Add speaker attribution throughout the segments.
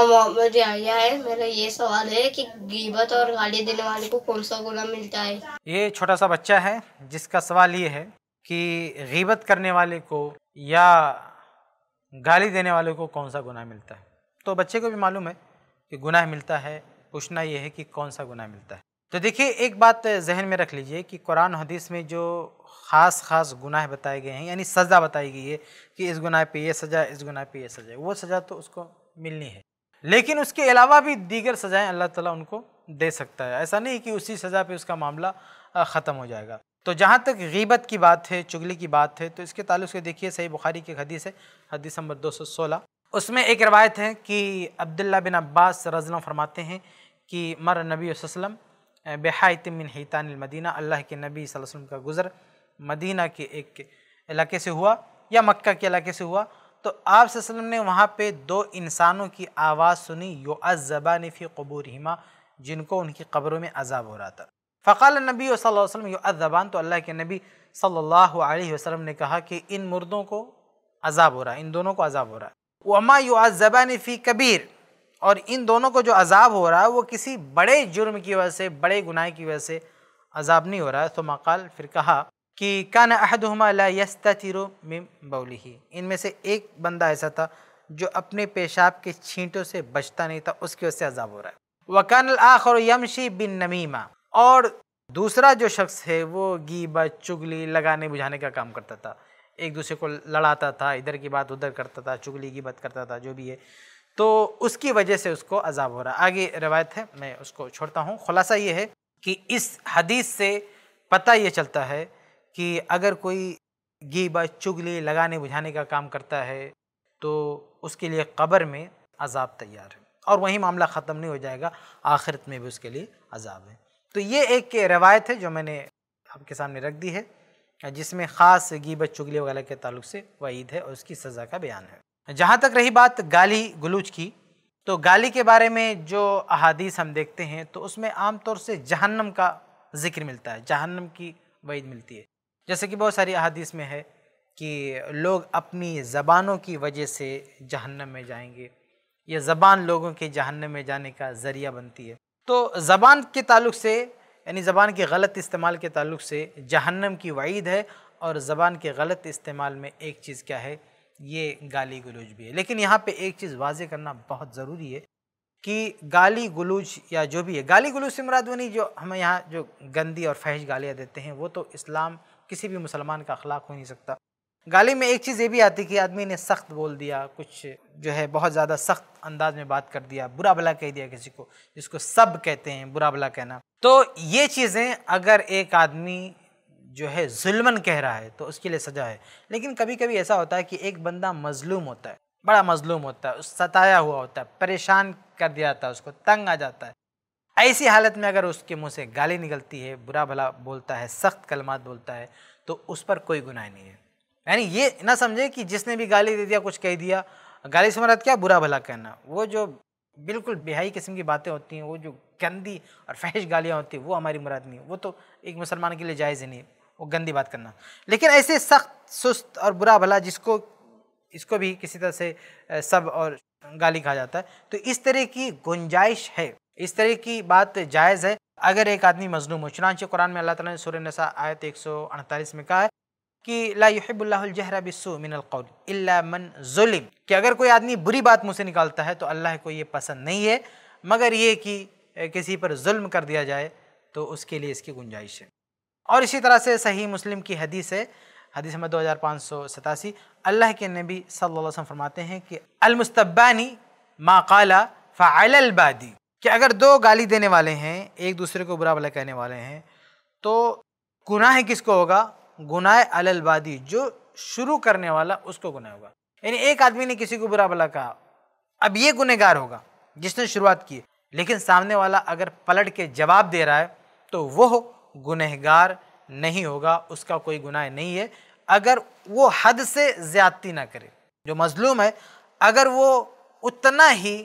Speaker 1: तो है मेरा ये सवाल है और गाली देने वाले को कौन सा गुना मिलता है ये छोटा सा बच्चा है जिसका सवाल ये है कि गीबत करने वाले को या गाली देने वाले को कौन सा गुनाह मिलता है तो बच्चे को भी मालूम है कि गुनाह मिलता है पूछना ये है कि कौन सा गुनाह मिलता है तो देखिए एक बात जहन में रख लीजिए कि कुरान हदीस में जो ख़ास ख़ास गुनाह बताए गए हैं यानी सज़ा बताई गई है कि इस गुनाह पे ये सज़ा इस गुनाह पे ये सज़ा वो सज़ा तो उसको मिलनी है लेकिन उसके अलावा भी दीगर सज़ाएं अल्लाह ताला उनको दे सकता है ऐसा नहीं कि उसी सज़ा पे उसका मामला ख़त्म हो जाएगा तो जहाँ तक गीबत की बात है चुगली की बात है तो इसके ताल्लुक से देखिए सही बुखारी की हदीस है हदीस नंबर दो सौ सोलह उसमें एक रवायत है कि अब्दुल्ला बिन अब्बास रजल फरमाते हैं कि मर नबी वसलम बेहतमिन मिन अल्लाह के नबी वसम का गुज़र मदीना के एक इलाके से हुआ या मक्का के इलाके से हुआ तो आप ने वहाँ पे दो इंसानों की आवाज़ सुनी यो अज़बान फ़ी कबूर हिमा जिनको उनकी कब्रों में अजाब हो रहा था फ़काल नबी वसल्लम यो अज़बान तो अल्लाह के नबी सल्लल्लाहु अलैहि वसल्लम ने कहा कि इन मुर्दों को अजाब हो रहा है इन दोनों को अजाब हो रहा है वमा यो अज़बान फ़ी कबीर और इन दोनों को जो अजाब हो रहा है वो किसी बड़े जुर्म की वजह से बड़े गुनाह की वजह से अजाब नहीं हो रहा है तो मकाल फिर कहा कि कान अहद ला यस्तरो बौली ही इनमें से एक बंदा ऐसा था जो अपने पेशाब के छींटों से बचता नहीं था उसकी वजह से अजाब हो रहा है वकान आखर यमशी बिन नमीमा और दूसरा जो शख्स है वो गीबा चुगली लगाने बुझाने का काम करता था एक दूसरे को लड़ाता था इधर की बात उधर करता था चुगली की बात करता था जो भी है तो उसकी वजह से उसको अजाब हो रहा आगे रवायत है मैं उसको छोड़ता हूँ खुलासा ये है कि इस हदीस से पता ये चलता है कि अगर कोई गीबा चुगली लगाने बुझाने का काम करता है तो उसके लिए कब्र में अजाब तैयार है और वही मामला ख़त्म नहीं हो जाएगा आखिरत में भी उसके लिए अजाब है तो ये एक रवायत है जो मैंने आपके सामने रख दी है जिसमें ख़ास गीबत चुगली वगैरह के ताल्लुक से वईद है और उसकी सज़ा का बयान है जहाँ तक रही बात गाली गलूच की तो गाली के बारे में जो अहादीस हम देखते हैं तो उसमें आमतौर से जहन्नम का जिक्र मिलता है जहन्नम की वईद मिलती है जैसे कि बहुत सारी अहादीस में है कि लोग अपनी ज़बानों की वजह से जहन्नम में जाएंगे यह ज़बान लोगों के जहन्नम में जाने का ज़रिया बनती है तो ज़बान के ताल्लुक से यानी ज़बान के गलत इस्तेमाल के ताल्लुक से जहन्नम की वईद है और ज़बान के गलत इस्तेमाल में एक चीज़ क्या है ये गाली गलूज भी है लेकिन यहाँ पे एक चीज़ वाजे करना बहुत ज़रूरी है कि गाली गलूज या जो भी है गाली गलूज से मुराद वो नहीं जो हमें यहाँ जो गंदी और फहज गालियाँ देते हैं वो तो इस्लाम किसी भी मुसलमान का अखलाक हो नहीं सकता गाली में एक चीज़ ये भी आती कि आदमी ने सख्त बोल दिया कुछ जो है बहुत ज़्यादा सख्त अंदाज में बात कर दिया बुरा भला कह दिया किसी को जिसको सब कहते हैं बुरा भला कहना तो ये चीज़ें अगर एक आदमी जो है जुल्मन कह रहा है तो उसके लिए सजा है लेकिन कभी कभी ऐसा होता है कि एक बंदा मजलूम होता है बड़ा मजलूम होता है उस सताया हुआ होता है परेशान कर दिया जाता है उसको तंग आ जाता है ऐसी हालत में अगर उसके मुंह से गाली निकलती है बुरा भला बोलता है सख्त कलमात बोलता है तो उस पर कोई गुनाह नहीं है यानी ये ना समझे कि जिसने भी गाली दे दिया कुछ कह दिया गाली से मरद क्या बुरा भला कहना वो जो बिल्कुल बेहाई किस्म की बातें होती हैं वो जो गंदी और फहश गालियाँ होती हैं वो हमारी मुराद नहीं वो तो एक मुसलमान के लिए जायज़ ही नहीं वो गंदी बात करना लेकिन ऐसे सख्त सुस्त और बुरा भला जिसको इसको भी किसी तरह से सब और गाली कहा जाता है तो इस तरह की गुंजाइश है इस तरह की बात जायज़ है अगर एक आदमी मजलूम हो कुरान में अल्लाह ताला ने सूर्य नसा आयत एक सौ अड़तालीस में कहा है कि लाहिबुल्लाजहरा बिस्सू मिनकौल इल्ला मन जुलिम कि अगर कोई आदमी बुरी बात मुझसे निकालता है तो अल्लाह को ये पसंद नहीं है मगर ये कि किसी पर जुल्म कर दिया जाए तो उसके लिए इसकी गुंजाइश है और इसी तरह से सही मुस्लिम की हदीस है हदीस नंबर दो हज़ार पाँच सौ सतासी अल्लाह के नबी सल्लल्लाहु अलैहि वसल्लम फरमाते हैं कि अलमुस्तबानी माकाला फाइल फ़ालबादी कि अगर दो गाली देने वाले हैं एक दूसरे को बुरा भला कहने वाले हैं तो गुनाह किसको होगा गुनाह अलबादी जो शुरू करने वाला उसको गुनाह होगा यानी एक आदमी ने किसी को बुरा भला कहा अब ये गुनहगार होगा जिसने शुरुआत की लेकिन सामने वाला अगर पलट के जवाब दे रहा है तो वह गुनहगार नहीं होगा उसका कोई गुनाह नहीं है अगर वो हद से ज़्यादती ना करे जो मजलूम है अगर वो उतना ही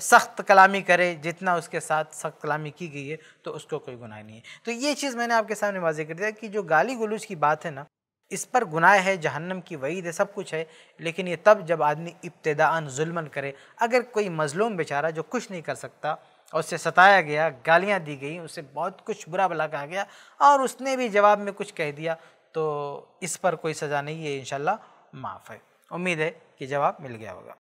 Speaker 1: सख्त कलामी करे जितना उसके साथ सख्त कलामी की गई है तो उसको कोई गुनाह नहीं है तो ये चीज़ मैंने आपके सामने वाजे कर दिया कि जो गाली गलूज की बात है ना इस पर गुनाह है जहन्नम की वईद है सब कुछ है लेकिन ये तब जब आदमी इब्तदान जुल्मन करे अगर कोई मज़लूम बेचारा जो कुछ नहीं कर सकता और उससे सताया गया गालियाँ दी गई उसे बहुत कुछ बुरा भला कहा गया और उसने भी जवाब में कुछ कह दिया तो इस पर कोई सज़ा नहीं है इन माफ़ है उम्मीद है कि जवाब मिल गया होगा